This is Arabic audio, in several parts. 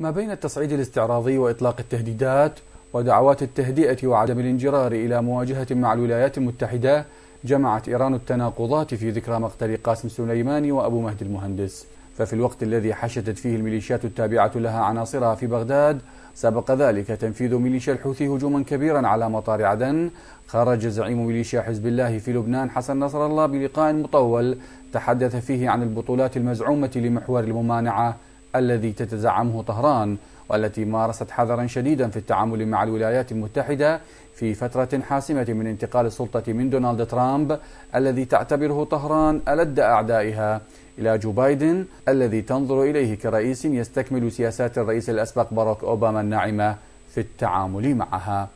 ما بين التصعيد الاستعراضي وإطلاق التهديدات ودعوات التهدئة وعدم الانجرار إلى مواجهة مع الولايات المتحدة جمعت إيران التناقضات في ذكرى مقتل قاسم سليماني وأبو مهدي المهندس ففي الوقت الذي حشدت فيه الميليشيات التابعة لها عناصرها في بغداد سبق ذلك تنفيذ ميليشيا الحوثي هجوما كبيرا على مطار عدن خرج زعيم ميليشيا حزب الله في لبنان حسن نصر الله بلقاء مطول تحدث فيه عن البطولات المزعومة لمحور الممانعة الذي تتزعمه طهران والتي مارست حذرا شديدا في التعامل مع الولايات المتحدة في فترة حاسمة من انتقال السلطة من دونالد ترامب الذي تعتبره طهران ألد أعدائها إلى جو بايدن الذي تنظر إليه كرئيس يستكمل سياسات الرئيس الأسبق باراك أوباما الناعمة في التعامل معها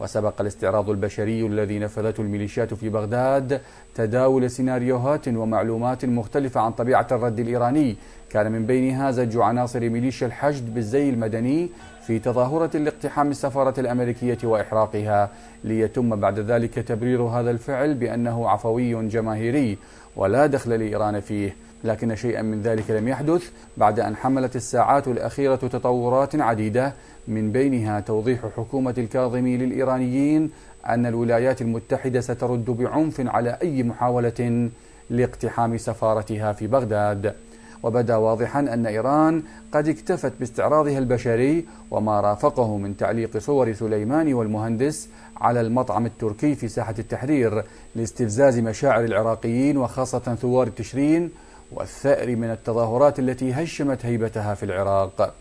وسبق الاستعراض البشري الذي نفذته الميليشيات في بغداد تداول سيناريوهات ومعلومات مختلفة عن طبيعة الرد الإيراني كان من بينها زج عناصر ميليشيا الحشد بالزي المدني في تظاهرة لاقتحام السفارة الأمريكية وإحراقها ليتم بعد ذلك تبرير هذا الفعل بأنه عفوي جماهيري ولا دخل لإيران فيه لكن شيئا من ذلك لم يحدث بعد أن حملت الساعات الأخيرة تطورات عديدة من بينها توضيح حكومة الكاظمي للإيرانيين أن الولايات المتحدة سترد بعنف على أي محاولة لاقتحام سفارتها في بغداد وبدا واضحا أن إيران قد اكتفت باستعراضها البشري وما رافقه من تعليق صور سليماني والمهندس على المطعم التركي في ساحة التحرير لاستفزاز مشاعر العراقيين وخاصة ثوار تشرين والثأر من التظاهرات التي هشمت هيبتها في العراق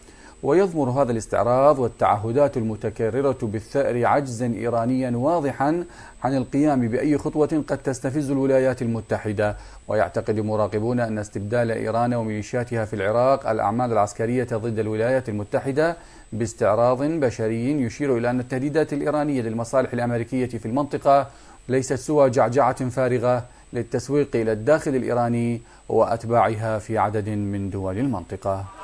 ويضمر هذا الاستعراض والتعهدات المتكررة بالثأر عجزا إيرانيا واضحا عن القيام بأي خطوة قد تستفز الولايات المتحدة ويعتقد مراقبون أن استبدال إيران وميليشياتها في العراق الأعمال العسكرية ضد الولايات المتحدة باستعراض بشري يشير إلى أن التهديدات الإيرانية للمصالح الأمريكية في المنطقة ليست سوى جعجعة فارغة للتسويق إلى الداخل الإيراني وأتباعها في عدد من دول المنطقة